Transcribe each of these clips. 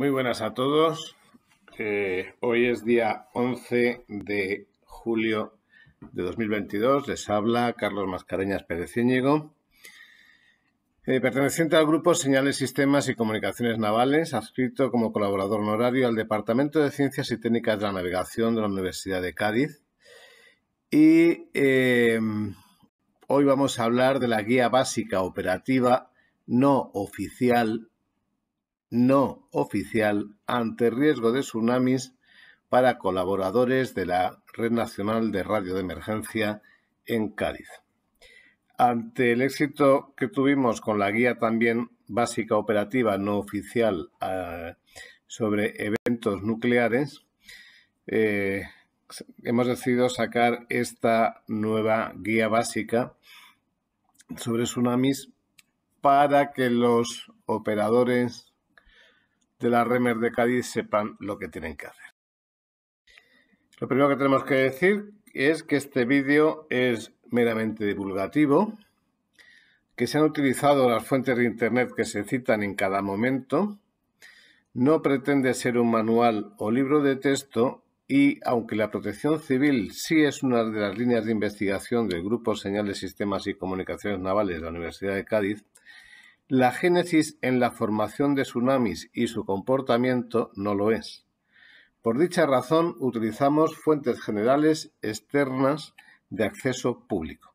Muy buenas a todos. Eh, hoy es día 11 de julio de 2022. Les habla Carlos Mascareñas Pérez eh, perteneciente al grupo Señales, Sistemas y Comunicaciones Navales, adscrito como colaborador honorario al Departamento de Ciencias y Técnicas de la Navegación de la Universidad de Cádiz. Y em, hoy vamos a hablar de la guía básica operativa no oficial no oficial ante riesgo de tsunamis para colaboradores de la Red Nacional de Radio de Emergencia en Cádiz. Ante el éxito que tuvimos con la guía también básica operativa no oficial ah, sobre eventos nucleares, eh, hemos decidido sacar esta nueva guía básica sobre tsunamis para que los operadores de la Remer de Cádiz sepan lo que tienen que hacer. Lo primero que tenemos que decir es que este vídeo es meramente divulgativo, que se han utilizado las fuentes de Internet que se citan en cada momento, no pretende ser un manual o libro de texto y, aunque la protección civil sí es una de las líneas de investigación del Grupo Señales, Sistemas y Comunicaciones Navales de la Universidad de Cádiz, la génesis en la formación de tsunamis y su comportamiento no lo es. Por dicha razón utilizamos fuentes generales externas de acceso público.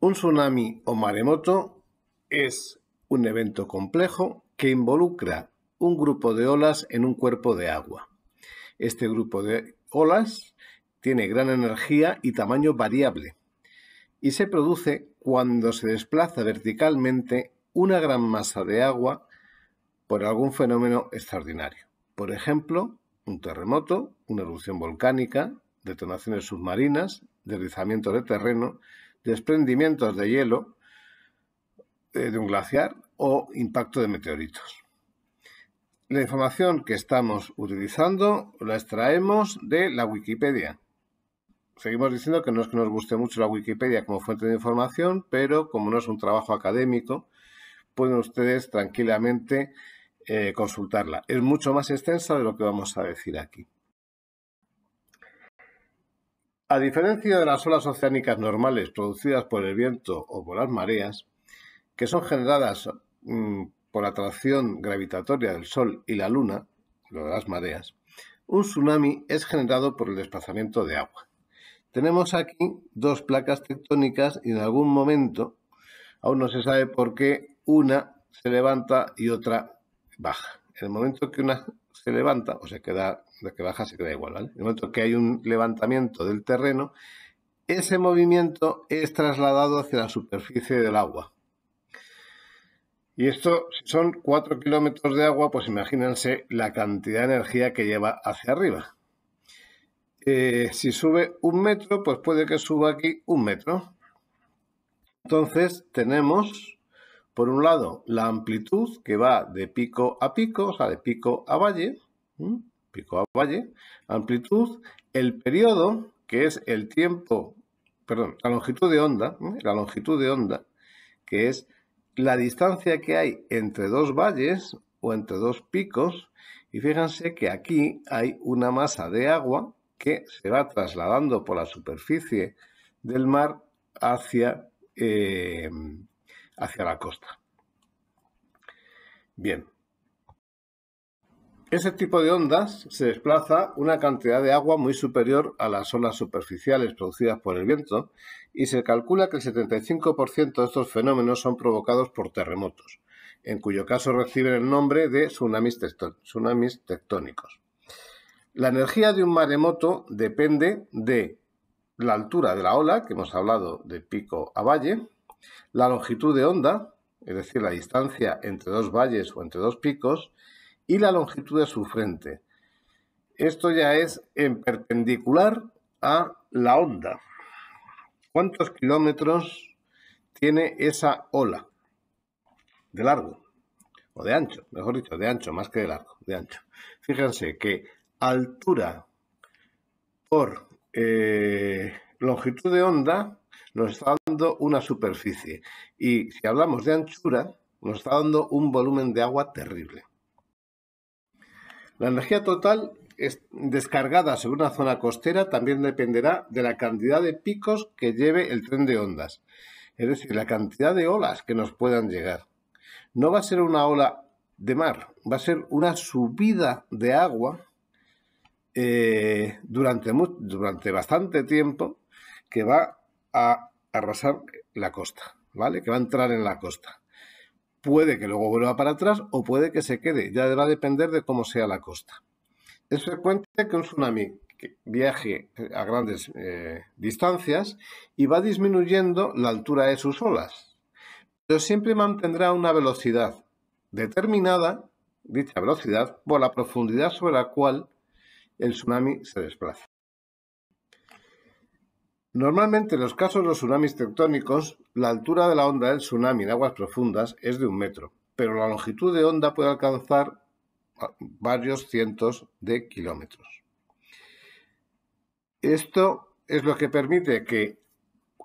Un tsunami o maremoto es un evento complejo que involucra un grupo de olas en un cuerpo de agua. Este grupo de olas tiene gran energía y tamaño variable y se produce cuando se desplaza verticalmente una gran masa de agua por algún fenómeno extraordinario. Por ejemplo, un terremoto, una erupción volcánica, detonaciones submarinas, deslizamientos de terreno, desprendimientos de hielo eh, de un glaciar o impacto de meteoritos. La información que estamos utilizando la extraemos de la Wikipedia, seguimos diciendo que no es que nos guste mucho la Wikipedia como fuente de información, pero como no es un trabajo académico, pueden ustedes tranquilamente eh, consultarla. Es mucho más extensa de lo que vamos a decir aquí. A diferencia de las olas oceánicas normales producidas por el viento o por las mareas, que son generadas mm, por la atracción gravitatoria del Sol y la Luna, lo de las mareas, un tsunami es generado por el desplazamiento de agua. Tenemos aquí dos placas tectónicas y en algún momento, aún no se sabe por qué, una se levanta y otra baja. En el momento que una se levanta, o se queda, la que baja se queda igual, ¿vale? En el momento que hay un levantamiento del terreno, ese movimiento es trasladado hacia la superficie del agua. Y esto, si son cuatro kilómetros de agua, pues imagínense la cantidad de energía que lleva hacia arriba. Eh, si sube un metro, pues puede que suba aquí un metro. Entonces tenemos, por un lado, la amplitud que va de pico a pico, o sea, de pico a valle, pico a valle, amplitud, el periodo, que es el tiempo, perdón, la longitud de onda, la longitud de onda, que es la distancia que hay entre dos valles o entre dos picos, y fíjense que aquí hay una masa de agua que se va trasladando por la superficie del mar hacia, eh, hacia la costa. Bien. Ese tipo de ondas se desplaza una cantidad de agua muy superior a las olas superficiales producidas por el viento y se calcula que el 75% de estos fenómenos son provocados por terremotos, en cuyo caso reciben el nombre de tsunamis, tectónicos. La energía de un maremoto depende de la altura de la ola, que hemos hablado de pico a valle, la longitud de onda, es decir, la distancia entre dos valles o entre dos picos, y la longitud de su frente. Esto ya es en perpendicular a la onda. ¿Cuántos kilómetros tiene esa ola de largo? O de ancho, mejor dicho, de ancho, más que de largo, de ancho. Fíjense que altura por eh, longitud de onda nos está dando una superficie. Y si hablamos de anchura, nos está dando un volumen de agua terrible. La energía total descargada sobre una zona costera también dependerá de la cantidad de picos que lleve el tren de ondas, es decir, la cantidad de olas que nos puedan llegar. No va a ser una ola de mar, va a ser una subida de agua eh, durante, durante bastante tiempo que va a arrasar la costa, ¿vale? Que va a entrar en la costa. Puede que luego vuelva para atrás o puede que se quede, ya va a depender de cómo sea la costa. Es frecuente que un tsunami viaje a grandes eh, distancias y va disminuyendo la altura de sus olas, pero siempre mantendrá una velocidad determinada, dicha velocidad, por la profundidad sobre la cual el tsunami se desplaza. Normalmente en los casos de los tsunamis tectónicos, la altura de la onda del tsunami en aguas profundas es de un metro, pero la longitud de onda puede alcanzar varios cientos de kilómetros. Esto es lo que permite que,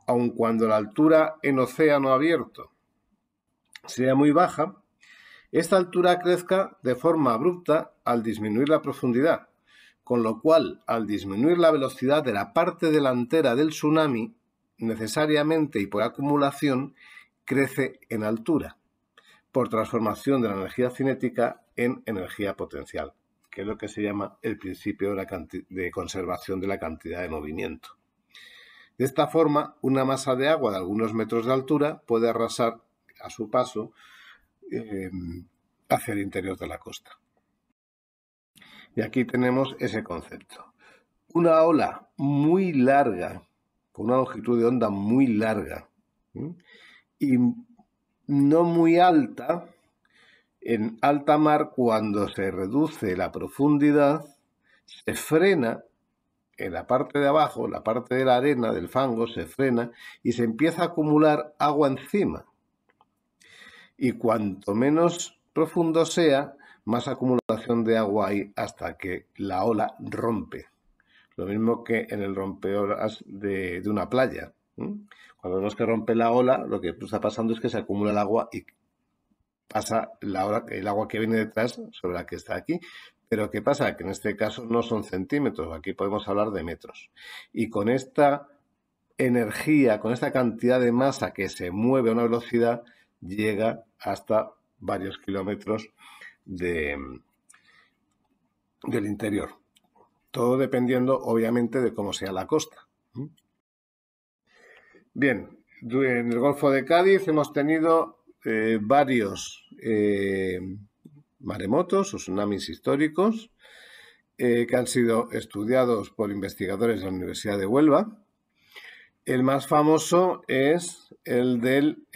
aun cuando la altura en océano abierto sea muy baja, esta altura crezca de forma abrupta al disminuir la profundidad, con lo cual, al disminuir la velocidad de la parte delantera del tsunami, necesariamente y por acumulación, crece en altura, por transformación de la energía cinética en energía potencial, que es lo que se llama el principio de, conservación de la cantidad de movimiento. De esta forma, una masa de agua de algunos metros de altura puede arrasar a su paso eh, hacia el interior de la costa. Y aquí tenemos ese concepto. Una ola muy larga, con una longitud de onda muy larga y no muy alta, en alta mar cuando se reduce la profundidad, se frena en la parte de abajo, la parte de la arena, del fango, se frena y se empieza a acumular agua encima. Y cuanto menos profundo sea, más acumulación de agua ahí hasta que la ola rompe. Lo mismo que en el rompeo de, una playa. Cuando vemos que rompe la ola, lo que está pasando es que se acumula el agua y pasa la el agua que viene detrás sobre la que está aquí. Pero ¿qué pasa? Que en este caso no son centímetros, aquí podemos hablar de metros. Y con esta energía, con esta cantidad de masa que se mueve a una velocidad, llega hasta varios kilómetros del interior. Todo dependiendo, obviamente, de cómo sea la costa. Bien, en el Golfo de Cádiz hemos tenido eh, varios eh, maremotos o tsunamis históricos eh, que han sido estudiados por investigadores de la Universidad de Huelva. El más famoso es el del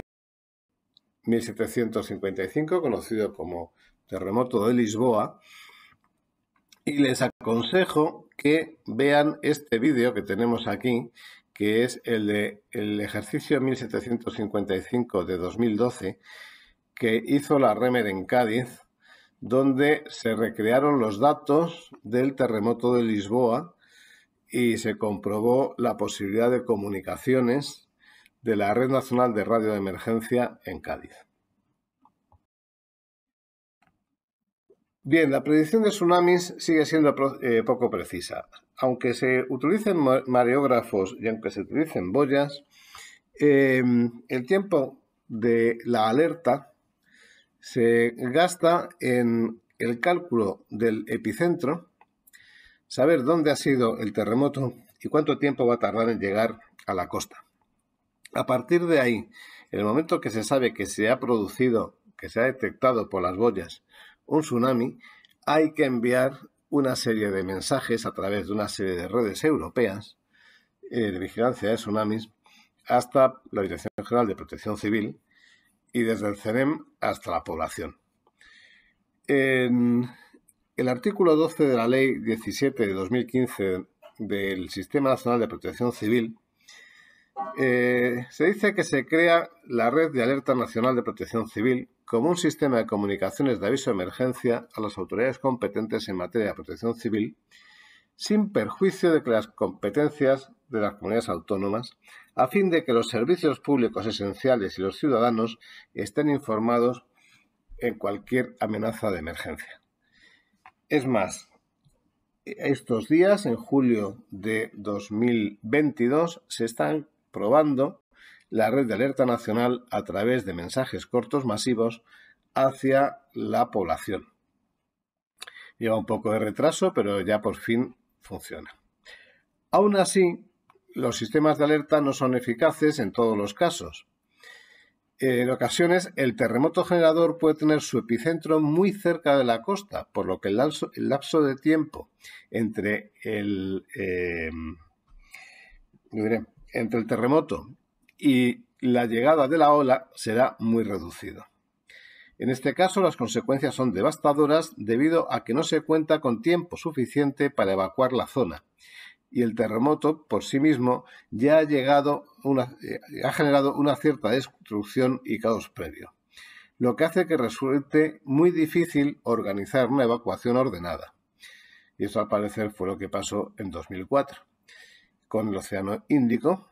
1755, conocido como terremoto de Lisboa, y les aconsejo que vean este vídeo que tenemos aquí, que es el de el ejercicio 1755 de 2012 que hizo la Remer en Cádiz, donde se recrearon los datos del terremoto de Lisboa y se comprobó la posibilidad de comunicaciones de la Red Nacional de Radio de Emergencia en Cádiz. Bien, la predicción de tsunamis sigue siendo eh, poco precisa. Aunque se utilicen mareógrafos y aunque se utilicen boyas, em, el tiempo de la alerta se gasta en el cálculo del epicentro, saber dónde ha sido el terremoto y cuánto tiempo va a tardar en llegar a la costa. A partir de ahí, en el momento que se sabe que se ha producido, que se ha detectado por las boyas un tsunami, hay que enviar una serie de mensajes a través de una serie de redes europeas eh, de vigilancia de tsunamis hasta la Dirección General de Protección Civil y desde el CENEM hasta la población. En el artículo 12 de la Ley 17 de 2015 del Sistema Nacional de Protección Civil eh, se dice que se crea la Red de Alerta Nacional de Protección Civil como un sistema de comunicaciones de aviso de emergencia a las autoridades competentes en materia de protección civil, sin perjuicio de que las competencias de las comunidades autónomas, a fin de que los servicios públicos esenciales y los ciudadanos estén informados en cualquier amenaza de emergencia. Es más, estos días, en julio de 2022, se están probando la red de alerta nacional a través de mensajes cortos masivos hacia la población. Lleva un poco de retraso, pero ya por fin funciona. Aún así, los sistemas de alerta no son eficaces en todos los casos. En ocasiones, el terremoto generador puede tener su epicentro muy cerca de la costa, por lo que el lapso, de tiempo entre el, eh, entre el terremoto y la llegada de la ola será muy reducida. En este caso las consecuencias son devastadoras debido a que no se cuenta con tiempo suficiente para evacuar la zona y el terremoto por sí mismo ya ha, llegado eh, ha generado una cierta destrucción y caos previo, lo que hace que resulte muy difícil organizar una evacuación ordenada. Y eso al parecer fue lo que pasó en 2004 con el Océano Índico,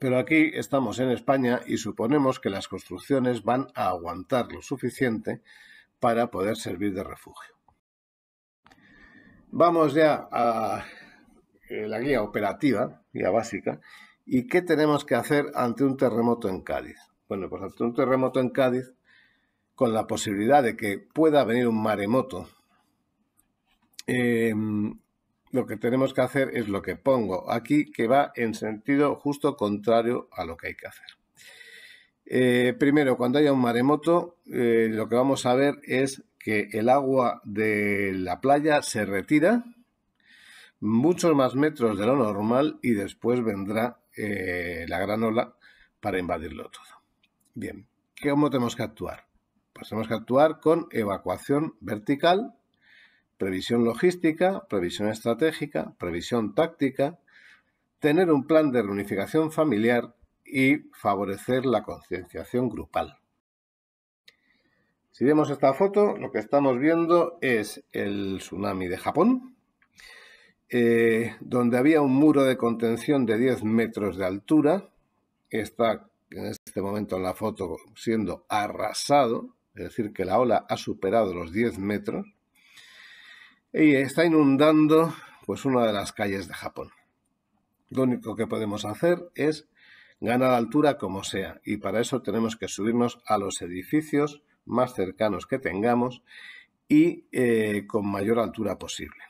pero aquí estamos en España y suponemos que las construcciones van a aguantar lo suficiente para poder servir de refugio. Vamos ya a eh, la guía operativa, guía básica, y qué tenemos que hacer ante un terremoto en Cádiz. Bueno, pues ante un terremoto en Cádiz, con la posibilidad de que pueda venir un maremoto, eh, lo que tenemos que hacer es lo que pongo aquí, que va en sentido justo contrario a lo que hay que hacer. Eh, primero, cuando haya un maremoto, eh, lo que vamos a ver es que el agua de la playa se retira muchos más metros de lo normal y después vendrá eh, la gran ola para invadirlo todo. Bien, ¿cómo tenemos que actuar? Pues tenemos que actuar con evacuación vertical previsión logística, previsión estratégica, previsión táctica, tener un plan de reunificación familiar y favorecer la concienciación grupal. Si vemos esta foto, lo que estamos viendo es el tsunami de Japón, eh, donde había un muro de contención de 10 metros de altura, está en este momento en la foto siendo arrasado, es decir, que la ola ha superado los 10 metros, y está inundando pues una de las calles de Japón. Lo único que podemos hacer es ganar altura como sea y para eso tenemos que subirnos a los edificios más cercanos que tengamos y eh, con mayor altura posible.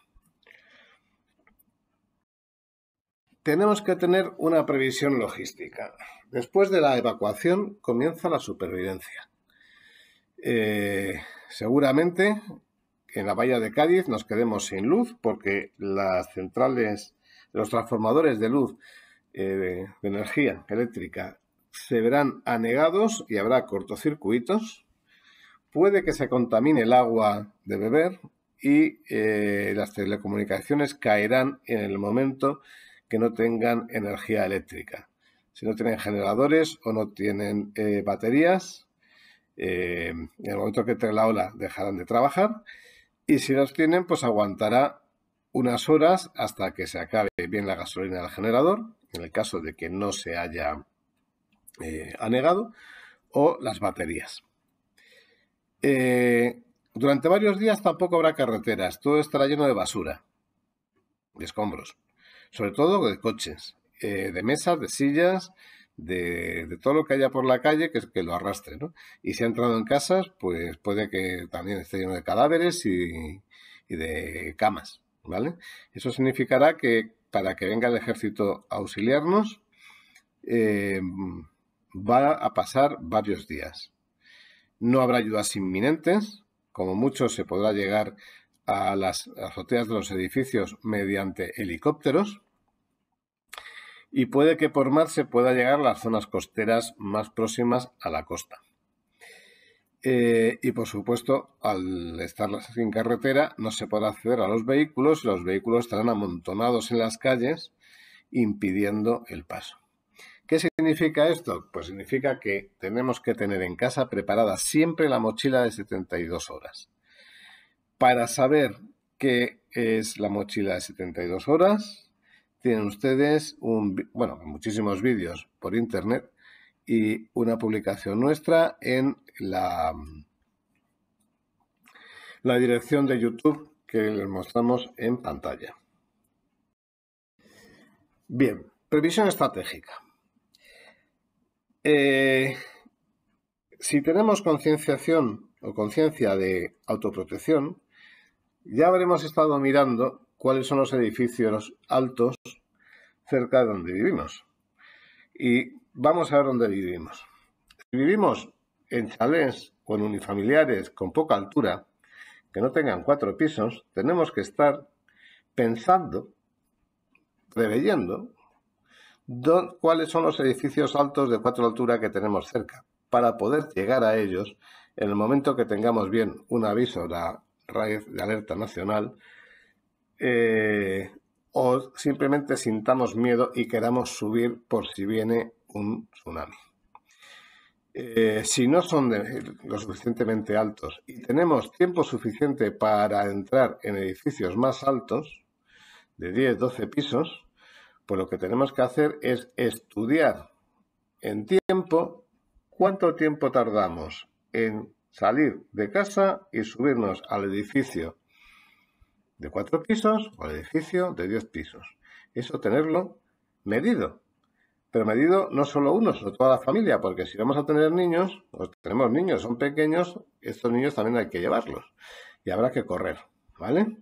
Tenemos que tener una previsión logística. Después de la evacuación comienza la supervivencia. Eh, seguramente en la bahía de Cádiz nos quedemos sin luz porque las centrales, los transformadores de luz eh, de, energía eléctrica se verán anegados y habrá cortocircuitos. Puede que se contamine el agua de beber y eh, las telecomunicaciones caerán en el momento que no tengan energía eléctrica. Si no tienen generadores o no tienen eh, baterías, en el momento que entre la ola dejarán de trabajar y si los tienen, pues aguantará unas horas hasta que se acabe bien la gasolina del generador, en el caso de que no se haya eh, anegado, o las baterías. Eh, durante varios días tampoco habrá carreteras, todo estará lleno de basura, de escombros, sobre todo de coches, eh, de mesas, de sillas, de, todo lo que haya por la calle que, que lo arrastre, Y si ha entrado en casas, pues puede que también esté lleno de cadáveres y, de camas, ¿vale? Eso significará que para que venga el ejército a auxiliarnos, eh, va a pasar varios días. No habrá ayudas inminentes, como mucho se podrá llegar a las azoteas de los edificios mediante helicópteros, y puede que por mar se pueda llegar a las zonas costeras más próximas a la costa. Eh, y por supuesto, al estar sin carretera, no se podrá acceder a los vehículos y los vehículos estarán amontonados en las calles, impidiendo el paso. ¿Qué significa esto? Pues significa que tenemos que tener en casa preparada siempre la mochila de 72 horas. Para saber qué es la mochila de 72 horas, tienen ustedes un, bueno, muchísimos vídeos por internet y una publicación nuestra en la, la dirección de YouTube que les mostramos en pantalla. Bien, previsión estratégica. Eh, si tenemos concienciación o conciencia de autoprotección, ya habremos estado mirando cuáles son los edificios altos cerca de donde vivimos. Y vamos a ver dónde vivimos. Si vivimos en chalés con unifamiliares con poca altura, que no tengan cuatro pisos, tenemos que estar pensando, preveyendo, cuáles son los edificios altos de cuatro altura que tenemos cerca, para poder llegar a ellos en el momento que tengamos bien un aviso de, de alerta nacional eh, o simplemente sintamos miedo y queramos subir por si viene un tsunami. Eh, si no son lo suficientemente altos y tenemos tiempo suficiente para entrar en edificios más altos, de 10, 12 pisos, pues lo que tenemos que hacer es estudiar en tiempo cuánto tiempo tardamos en salir de casa y subirnos al edificio de cuatro pisos o el edificio de diez pisos. Eso tenerlo medido. Pero medido no solo uno, sino toda la familia, porque si vamos a tener niños, o pues tenemos niños, son pequeños, estos niños también hay que llevarlos. Y habrá que correr, ¿vale?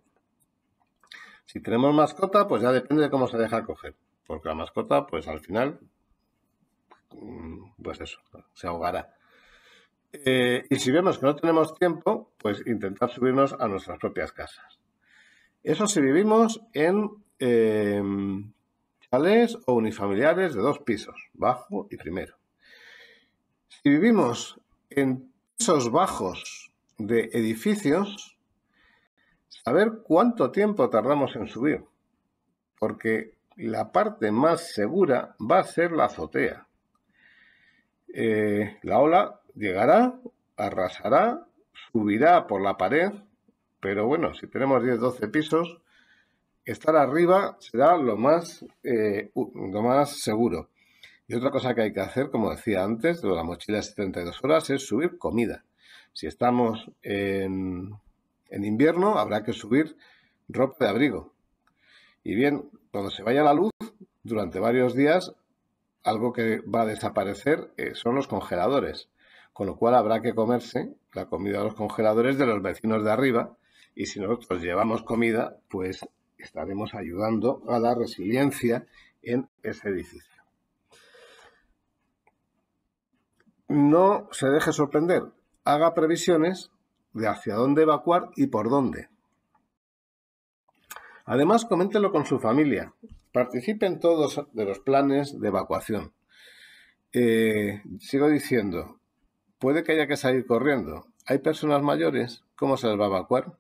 Si tenemos mascota, pues ya depende de cómo se deja coger. Porque la mascota, pues al final, mm, pues eso, se ahogará. Eh, y si vemos que no tenemos tiempo, pues intentar subirnos a nuestras propias casas. Eso si vivimos en eh, o unifamiliares de dos pisos, bajo y primero. Si vivimos en pisos bajos de edificios, saber cuánto tiempo tardamos en subir, porque la parte más segura va a ser la azotea. Eh, la ola llegará, arrasará, subirá por la pared pero bueno, si tenemos 10, 12 pisos, estar arriba será lo más, eh, lo más seguro. Y otra cosa que hay que hacer, como decía antes, de la mochila de 72 horas, es subir comida. Si estamos en, invierno, habrá que subir ropa de abrigo. Y bien, cuando se vaya la luz, durante varios días, algo que va a desaparecer eh, son los congeladores. Con lo cual habrá que comerse la comida de los congeladores de los vecinos de arriba y si nosotros llevamos comida, pues estaremos ayudando a la resiliencia en ese edificio. No se deje sorprender, haga previsiones de hacia dónde evacuar y por dónde. Además, coméntelo con su familia. Participen todos de los planes de evacuación. Eh, sigo diciendo, puede que haya que salir corriendo. Hay personas mayores, ¿cómo se les va a evacuar?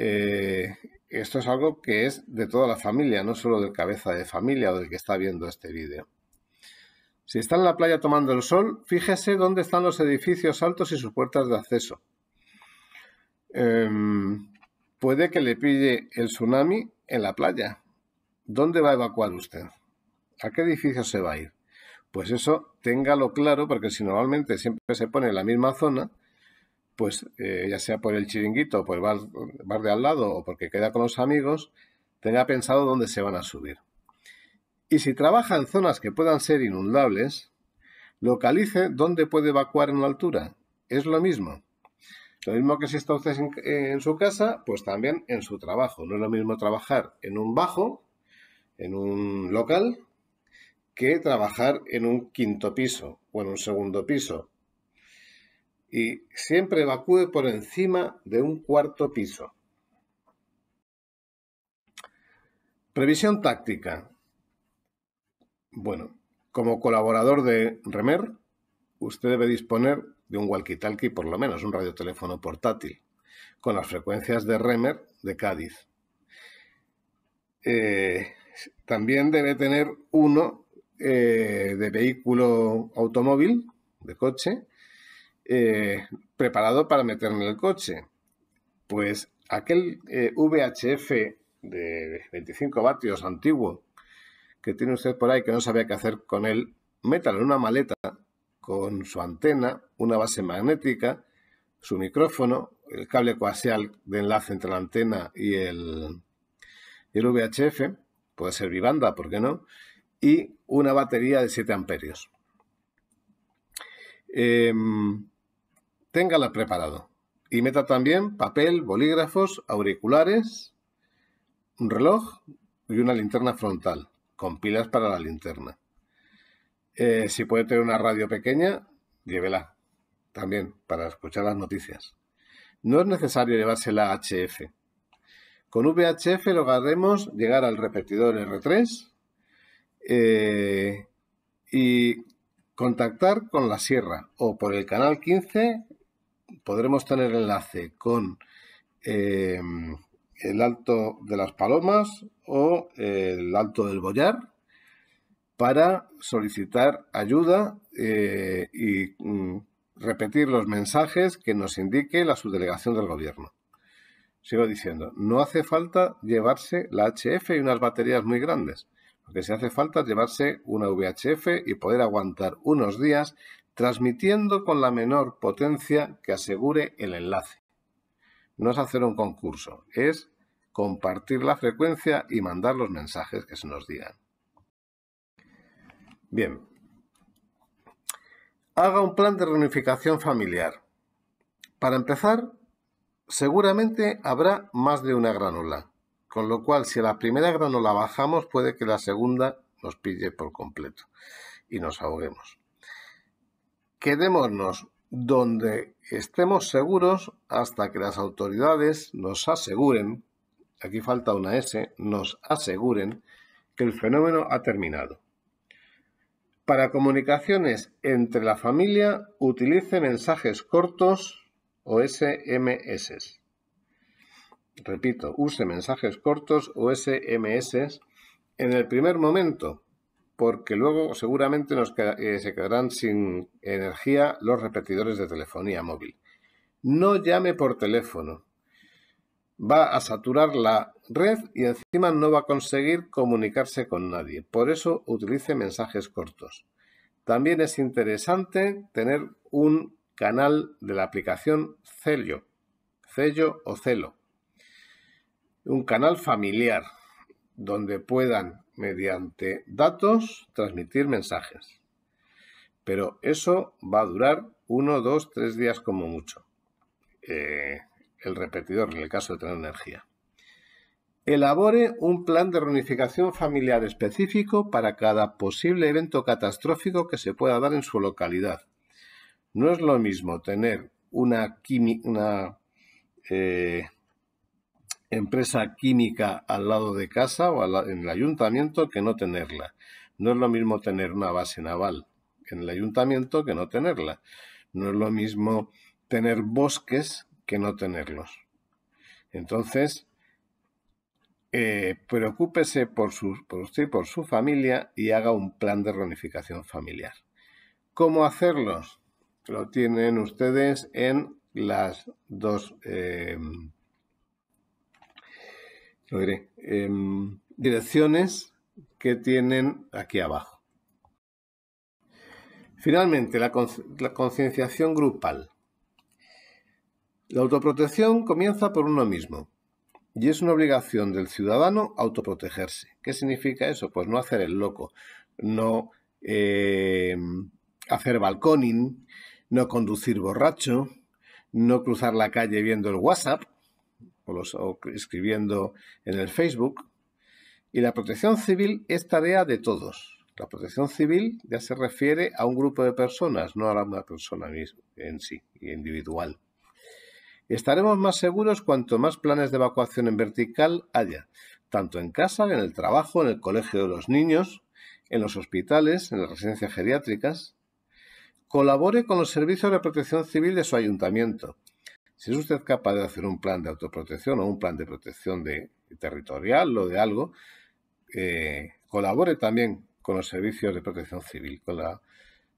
Eh, esto es algo que es de toda la familia, no solo del cabeza de familia o del que está viendo este vídeo. Si está en la playa tomando el sol, fíjese dónde están los edificios altos y sus puertas de acceso. Em, puede que le pille el tsunami en la playa. ¿Dónde va a evacuar usted? ¿A qué edificio se va a ir? Pues eso téngalo claro, porque si normalmente siempre se pone en la misma zona, pues eh, ya sea por el chiringuito, por el bar, de al lado o porque queda con los amigos, tenga pensado dónde se van a subir. Y si trabaja en zonas que puedan ser inundables, localice dónde puede evacuar en la altura. Es lo mismo. Lo mismo que si está usted en, en su casa, pues también en su trabajo. No es lo mismo trabajar en un bajo, en un local, que trabajar en un quinto piso o en un segundo piso y siempre evacúe por encima de un cuarto piso. Previsión táctica. Bueno, como colaborador de Remer, usted debe disponer de un walkie-talkie, por lo menos un radioteléfono portátil, con las frecuencias de Remer de Cádiz. Eh, también debe tener uno eh, de vehículo automóvil, de coche, eh, preparado para meter en el coche. Pues aquel eh, VHF de 25 vatios antiguo que tiene usted por ahí que no sabía qué hacer con él, métalo en una maleta con su antena, una base magnética, su micrófono, el cable coaxial de enlace entre la antena y el, VHF, puede ser vivanda ¿por qué no? Y una batería de 7 amperios. Em, téngala preparado. Y meta también papel, bolígrafos, auriculares, un reloj y una linterna frontal, con pilas para la linterna. Eh, si puede tener una radio pequeña, llévela también para escuchar las noticias. No es necesario llevarse la HF. Con VHF lograremos llegar al repetidor R3 eh, y contactar con la sierra o por el canal 15 podremos tener enlace con em, el Alto de las Palomas o el Alto del Boyar para solicitar ayuda eh, y mm, repetir los mensajes que nos indique la subdelegación del gobierno. Sigo diciendo, no hace falta llevarse la HF y unas baterías muy grandes. Lo que se hace falta es llevarse una VHF y poder aguantar unos días transmitiendo con la menor potencia que asegure el enlace. No es hacer un concurso, es compartir la frecuencia y mandar los mensajes que se nos digan. Bien. Haga un plan de reunificación familiar. Para empezar, seguramente habrá más de una granula, con lo cual si la primera granula bajamos puede que la segunda nos pille por completo y nos ahoguemos. Quedémonos donde estemos seguros hasta que las autoridades nos aseguren, aquí falta una S, nos aseguren que el fenómeno ha terminado. Para comunicaciones entre la familia, utilice mensajes cortos o SMS. Repito, use mensajes cortos o SMS en el primer momento porque luego seguramente nos eh, se quedarán sin energía los repetidores de telefonía móvil. No llame por teléfono. Va a saturar la red y encima no va a conseguir comunicarse con nadie. Por eso utilice mensajes cortos. También es interesante tener un canal de la aplicación Celio, Cello o Celo. Un canal familiar donde puedan mediante datos transmitir mensajes. Pero eso va a durar uno, dos, tres días como mucho. Eh, el repetidor, en el caso de tener energía. Elabore un plan de reunificación familiar específico para cada posible evento catastrófico que se pueda dar en su localidad. No es lo mismo tener una, química empresa química al lado de casa o en el ayuntamiento que no tenerla. No es lo mismo tener una base naval en el ayuntamiento que no tenerla. No es lo mismo tener bosques que no tenerlos. Entonces, eh, preocúpese por, su, por usted y por su familia y haga un plan de reunificación familiar. ¿Cómo hacerlos? Lo tienen ustedes en las dos eh, lo em, direcciones que tienen aquí abajo. Finalmente, la, concienciación grupal. La autoprotección comienza por uno mismo y es una obligación del ciudadano autoprotegerse. ¿Qué significa eso? Pues no hacer el loco, no em, hacer balconing, no conducir borracho, no cruzar la calle viendo el WhatsApp, o, escribiendo en el Facebook. Y la protección civil es tarea de todos. La protección civil ya se refiere a un grupo de personas, no a una persona en sí, individual. Estaremos más seguros cuanto más planes de evacuación en vertical haya, tanto en casa, en el trabajo, en el colegio de los niños, en los hospitales, en las residencias geriátricas. Colabore con los servicios de protección civil de su ayuntamiento, si es usted capaz de hacer un plan de autoprotección o un plan de protección territorial o de algo, eh, colabore también con los servicios de protección civil, con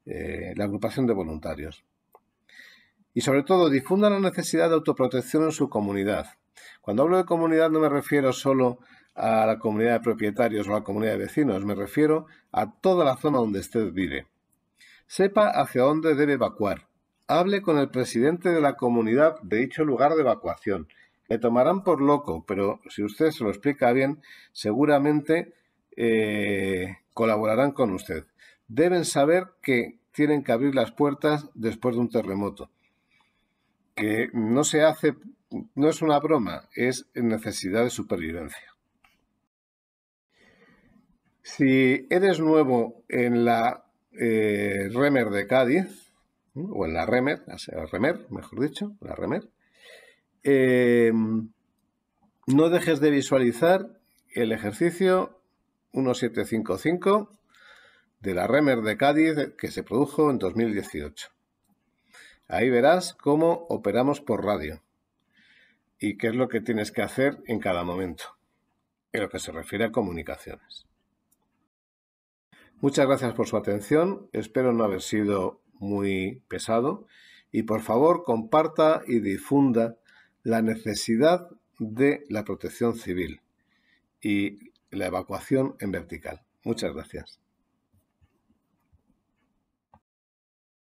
eh, la agrupación de voluntarios. Y sobre todo, difunda la necesidad de autoprotección en su comunidad. Cuando hablo de comunidad no me refiero solo a la comunidad de propietarios o a la comunidad de vecinos, me refiero a toda la zona donde usted vive. Sepa hacia dónde debe evacuar hable con el presidente de la comunidad de dicho lugar de evacuación. Me tomarán por loco, pero si usted se lo explica bien, seguramente eh, colaborarán con usted. Deben saber que tienen que abrir las puertas después de un terremoto. Que no se hace, no es una broma, es necesidad de supervivencia. Si eres nuevo en la eh, Remer de Cádiz, o en la Remer, mejor dicho, la Remer, eh, no dejes de visualizar el ejercicio 1755 de la Remer de Cádiz que se produjo en 2018. Ahí verás cómo operamos por radio y qué es lo que tienes que hacer en cada momento, en lo que se refiere a comunicaciones. Muchas gracias por su atención. Espero no haber sido muy pesado y por favor comparta y difunda la necesidad de la protección civil y la evacuación en vertical. Muchas gracias.